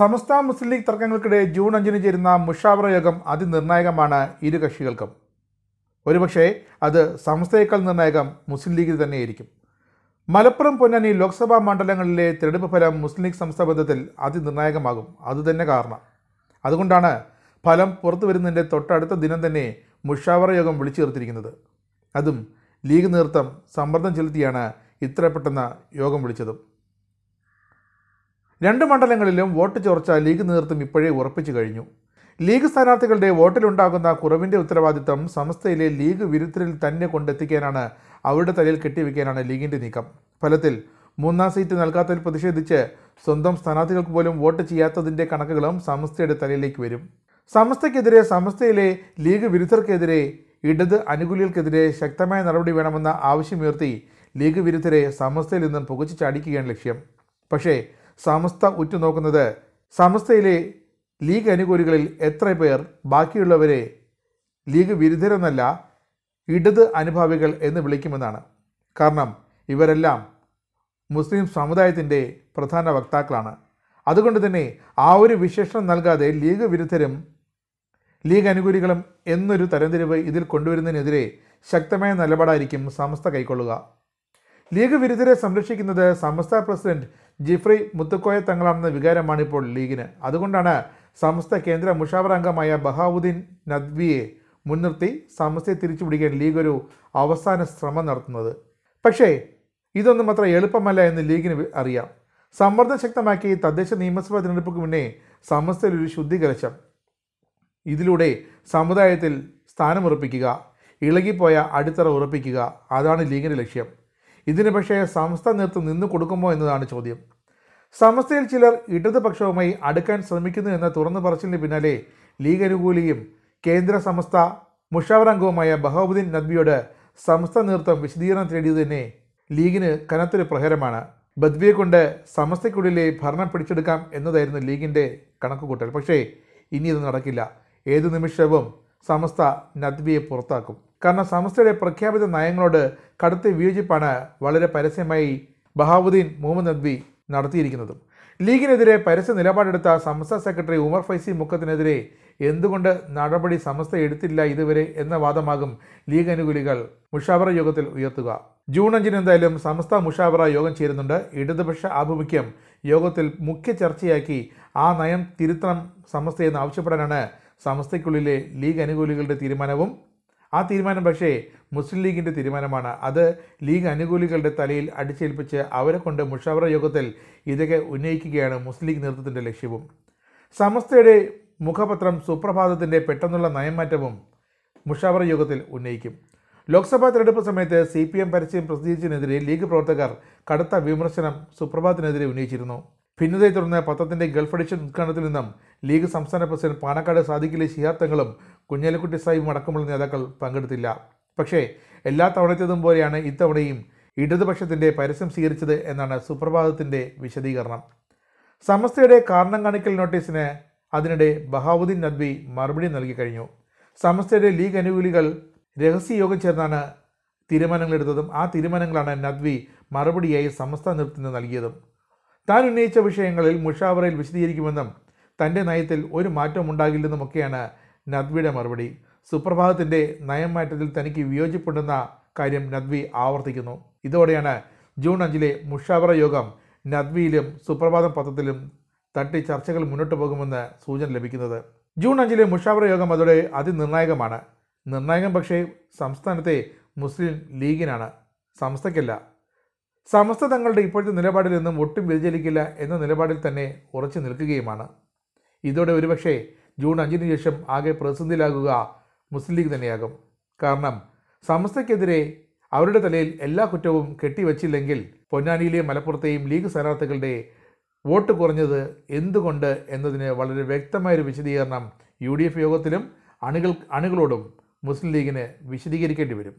സമസ്ത മുസ്ലിം league തർക്കങ്ങൾക്കിടെ June അഞ്ചിന് ചേരുന്ന മുഷാവറ യോഗം അതിനിർണായകമാണ് ഇരു കക്ഷികൾക്കും ഒരുപക്ഷേ അത് സമസ്തയേക്കാൾ നിർണായകം മുസ്ലിം ലീഗിൽ തന്നെയായിരിക്കും മലപ്പുറം പൊന്നാനി ലോക്സഭാ മണ്ഡലങ്ങളിലെ തിരഞ്ഞെടുപ്പ് ഫലം മുസ്ലിം ലീഗ് സംസ്ഥാന ബന്ധത്തിൽ അതിനിർണായകമാകും അതുതന്നെ കാരണം അതുകൊണ്ടാണ് ഫലം പുറത്തു വരുന്നതിൻ്റെ തൊട്ടടുത്ത ദിനം തന്നെ മുഷാവറ യോഗം വിളിച്ചു ചേർത്തിരിക്കുന്നത് അതും ലീഗ് നേതൃത്വം സമ്മർദ്ദം ചെലുത്തിയാണ് ഇത്ര പെട്ടെന്ന് യോഗം വിളിച്ചതും രണ്ട് മണ്ഡലങ്ങളിലും വോട്ട് ചോർച്ച ലീഗ് നേതൃത്വം ഇപ്പോഴേ ഉറപ്പിച്ചു കഴിഞ്ഞു ലീഗ് സ്ഥാനാർത്ഥികളുടെ വോട്ടിലുണ്ടാകുന്ന കുറവിൻ്റെ ഉത്തരവാദിത്തം സംസ്ഥയിലെ ലീഗ് വിരുദ്ധരിൽ തന്നെ കൊണ്ടെത്തിക്കാനാണ് അവരുടെ തലയിൽ കെട്ടിവെക്കാനാണ് ലീഗിൻ്റെ നീക്കം ഫലത്തിൽ മൂന്നാം സീറ്റ് നൽകാത്തതിൽ പ്രതിഷേധിച്ച് സ്വന്തം സ്ഥാനാർത്ഥികൾക്ക് പോലും വോട്ട് ചെയ്യാത്തതിൻ്റെ കണക്കുകളും സംസ്ഥയുടെ തലയിലേക്ക് വരും സംസ്ഥയ്ക്കെതിരെ സംസ്ഥയിലെ ലീഗ് വിരുദ്ധർക്കെതിരെ ഇടത് അനുകൂലികൾക്കെതിരെ ശക്തമായ നടപടി വേണമെന്ന ആവശ്യമുയർത്തി ലീഗ് വിരുദ്ധരെ സമസ്തയിൽ നിന്നും പുകച്ചു ചാടിക്കുകയാണ് ലക്ഷ്യം പക്ഷേ സമസ്ത ഉറ്റുനോക്കുന്നത് സമസ്തയിലെ ലീഗ് അനുകൂലികളിൽ എത്ര പേർ ബാക്കിയുള്ളവരെ ലീഗ് വിരുദ്ധരെന്നല്ല ഇടത് അനുഭാവികൾ എന്ന് വിളിക്കുമെന്നാണ് കാരണം ഇവരെല്ലാം മുസ്ലിം സമുദായത്തിൻ്റെ പ്രധാന വക്താക്കളാണ് അതുകൊണ്ട് തന്നെ ആ ഒരു വിശേഷണം നൽകാതെ ലീഗ് വിരുദ്ധരും ലീഗ് അനുകൂലികളും എന്നൊരു തരംതിരിവ് ഇതിൽ കൊണ്ടുവരുന്നതിനെതിരെ ശക്തമായ നിലപാടായിരിക്കും സമസ്ത കൈക്കൊള്ളുക ലീഗ് വിരുദ്ധരെ സംരക്ഷിക്കുന്നത് സമസ്ത പ്രസിഡന്റ് ജിഫ്രി മുത്തുക്കോയ തങ്ങളാണെന്ന വികാരമാണ് ഇപ്പോൾ ലീഗിന് അതുകൊണ്ടാണ് സമസ്ത കേന്ദ്ര മുഷാവർ അംഗമായ ബഹാവുദ്ദീൻ നദ്വിയെ മുൻനിർത്തി സമസ്തയെ തിരിച്ചുപിടിക്കാൻ ലീഗ് ഒരു അവസാന ശ്രമം നടത്തുന്നത് പക്ഷേ ഇതൊന്നും അത്ര എളുപ്പമല്ല എന്ന് ലീഗിന് അറിയാം സമ്മർദ്ദം ശക്തമാക്കി തദ്ദേശ നിയമസഭാ തിരഞ്ഞെടുപ്പിന് മുന്നേ സമസ്തയിൽ ഒരു ശുദ്ധി ഇതിലൂടെ സമുദായത്തിൽ സ്ഥാനമുറപ്പിക്കുക ഇളകിപ്പോയ അടിത്തറ ഉറപ്പിക്കുക അതാണ് ലീഗിൻ്റെ ലക്ഷ്യം ഇതിന് പക്ഷേ സംസ്ഥ നേതൃത്വം നിന്ന് കൊടുക്കുമോ എന്നതാണ് ചോദ്യം സമസ്തയിൽ ചിലർ ഇടതുപക്ഷവുമായി അടുക്കാൻ ശ്രമിക്കുന്നു എന്ന തുറന്നു പറച്ചിലിന് പിന്നാലെ ലീഗ് അനുകൂലിയും കേന്ദ്ര സംസ്ഥ മുഷാവറംഗവുമായ ബഹാബുദ്ദീൻ നദ്വിയോട് സമസ്ത നേതൃത്വം വിശദീകരണം തേടിയത് തന്നെ ലീഗിന് കനത്തൊരു പ്രഹരമാണ് ബദ്വിയെ കൊണ്ട് സമസ്തയ്ക്കുള്ളിലെ ഭരണം പിടിച്ചെടുക്കാം എന്നതായിരുന്നു ലീഗിൻ്റെ കണക്കുകൂട്ടൽ പക്ഷേ ഇനി ഇത് നടക്കില്ല ഏതു നിമിഷവും സമസ്ത നദ്വിയെ പുറത്താക്കും കാരണം സമസ്തയുടെ പ്രഖ്യാപിത നയങ്ങളോട് കടുത്ത വിയോജിപ്പാണ് വളരെ പരസ്യമായി ബഹാവുദ്ദീൻ മുഹമ്മദ് നദ്വി നടത്തിയിരിക്കുന്നതും ലീഗിനെതിരെ പരസ്യ നിലപാടെടുത്ത സംസ്ഥാന സെക്രട്ടറി ഉമർ ഫൈസി മുക്കത്തിനെതിരെ എന്തുകൊണ്ട് നടപടി സംസ്ഥ എടുത്തില്ല ഇതുവരെ എന്ന വാദമാകും ലീഗ് അനുകൂലികൾ മുഷാവറ യോഗത്തിൽ ഉയർത്തുക ജൂൺ അഞ്ചിന് എന്തായാലും സംസ്ഥ മുഷാവറ യോഗം ചേരുന്നുണ്ട് ഇടതുപക്ഷ ആഭിമുഖ്യം യോഗത്തിൽ മുഖ്യ ചർച്ചയാക്കി ആ നയം തിരുത്തണം സംസ്ഥയെന്ന് ആവശ്യപ്പെടാനാണ് സംസ്ഥയ്ക്കുള്ളിലെ ലീഗ് അനുകൂലികളുടെ തീരുമാനവും ആ തീരുമാനം പക്ഷേ മുസ്ലിം ലീഗിൻ്റെ തീരുമാനമാണ് അത് ലീഗ് അനുകൂലികളുടെ തലയിൽ അടിച്ചേൽപ്പിച്ച് അവരെ കൊണ്ട് മുഷാവറ യോഗത്തിൽ ഇതൊക്കെ ഉന്നയിക്കുകയാണ് മുസ്ലിം ലീഗ് നേതൃത്വത്തിൻ്റെ ലക്ഷ്യവും സമസ്തയുടെ മുഖപത്രം സുപ്രഭാതത്തിൻ്റെ പെട്ടെന്നുള്ള നയംമാറ്റവും മുഷാവറ യോഗത്തിൽ ഉന്നയിക്കും ലോക്സഭാ തെരഞ്ഞെടുപ്പ് സമയത്ത് സി പി എം പരസ്യം പ്രസിദ്ധീകരിച്ചതിനെതിരെ ലീഗ് പ്രവർത്തകർ കടുത്ത വിമർശനം സുപ്രഭാതത്തിനെതിരെ ഉന്നയിച്ചിരുന്നു ഭിന്നതയെ തുടർന്ന് പത്രത്തിൻ്റെ ഗൾഫ് എഡിഷൻ ഉദ്ഘാടനത്തിൽ നിന്നും ലീഗ് സംസ്ഥാന പ്രസിഡന്റ് പാണക്കാട് സാദിഖിലെ ശിഹാത്തങ്ങളും തങ്ങളും കുഞ്ഞാലിക്കുട്ടി സാഹിബും അടക്കമുള്ള നേതാക്കൾ പങ്കെടുത്തില്ല പക്ഷേ എല്ലാ തവണത്തേതും പോലെയാണ് ഇത്തവണയും ഇടതുപക്ഷത്തിൻ്റെ പരസ്യം സ്വീകരിച്ചത് എന്നാണ് സുപ്രഭാതത്തിൻ്റെ വിശദീകരണം സമസ്തയുടെ കാരണം കാണിക്കൽ നോട്ടീസിന് അതിനിടെ ബഹാവുദ്ദീൻ നദ്വി മറുപടി നൽകി കഴിഞ്ഞു സമസ്തയുടെ ലീഗ് അനുകൂലികൾ രഹസ്യയോഗം ചേർന്നാണ് തീരുമാനങ്ങളെടുത്തതും ആ തീരുമാനങ്ങളാണ് നദ്വി മറുപടിയായി സമസ്ത നേതൃത്വത്തിന് നൽകിയതും താൻ ഉന്നയിച്ച വിഷയങ്ങളിൽ മുഷാവറയിൽ വിശദീകരിക്കുമെന്നും തൻ്റെ നയത്തിൽ ഒരു മാറ്റവും ഉണ്ടാകില്ലെന്നുമൊക്കെയാണ് നദ്വിയുടെ മറുപടി സുപ്രഭാതത്തിൻ്റെ നയം മാറ്റത്തിൽ തനിക്ക് വിയോജിപ്പുണ്ടെന്ന കാര്യം നദ്വി ആവർത്തിക്കുന്നു ഇതോടെയാണ് ജൂൺ അഞ്ചിലെ മുഷാവറ യോഗം നദ്വിയിലും സുപ്രഭാതം പത്രത്തിലും തട്ടി ചർച്ചകൾ മുന്നോട്ട് പോകുമെന്ന് സൂചന ലഭിക്കുന്നത് ജൂൺ അഞ്ചിലെ മുഷാവറ യോഗം അതോടെ അതിനിർണായകമാണ് നിർണായകം പക്ഷേ സംസ്ഥാനത്തെ മുസ്ലിം ലീഗിനാണ് സംസ്ഥയ്ക്കല്ല സമസ്ത തങ്ങളുടെ ഇപ്പോഴത്തെ നിലപാടിൽ നിന്നും ഒട്ടും വ്യതിചലിക്കില്ല എന്ന നിലപാടിൽ തന്നെ ഉറച്ചു നിൽക്കുകയുമാണ് ഇതോടെ ഒരുപക്ഷേ ജൂൺ അഞ്ചിന് ശേഷം ആകെ പ്രതിസന്ധിയിലാകുക മുസ്ലിം ലീഗ് തന്നെയാകും കാരണം സമസ്തയ്ക്കെതിരെ അവരുടെ തലയിൽ എല്ലാ കുറ്റവും കെട്ടിവച്ചില്ലെങ്കിൽ പൊന്നാനിയിലെയും മലപ്പുറത്തെയും ലീഗ് സ്ഥാനാർത്ഥികളുടെ വോട്ട് കുറഞ്ഞത് എന്തുകൊണ്ട് എന്നതിന് വളരെ വ്യക്തമായൊരു വിശദീകരണം യു ഡി എഫ് യോഗത്തിലും അണികൾ അണികളോടും മുസ്ലിം ലീഗിന് വിശദീകരിക്കേണ്ടി വരും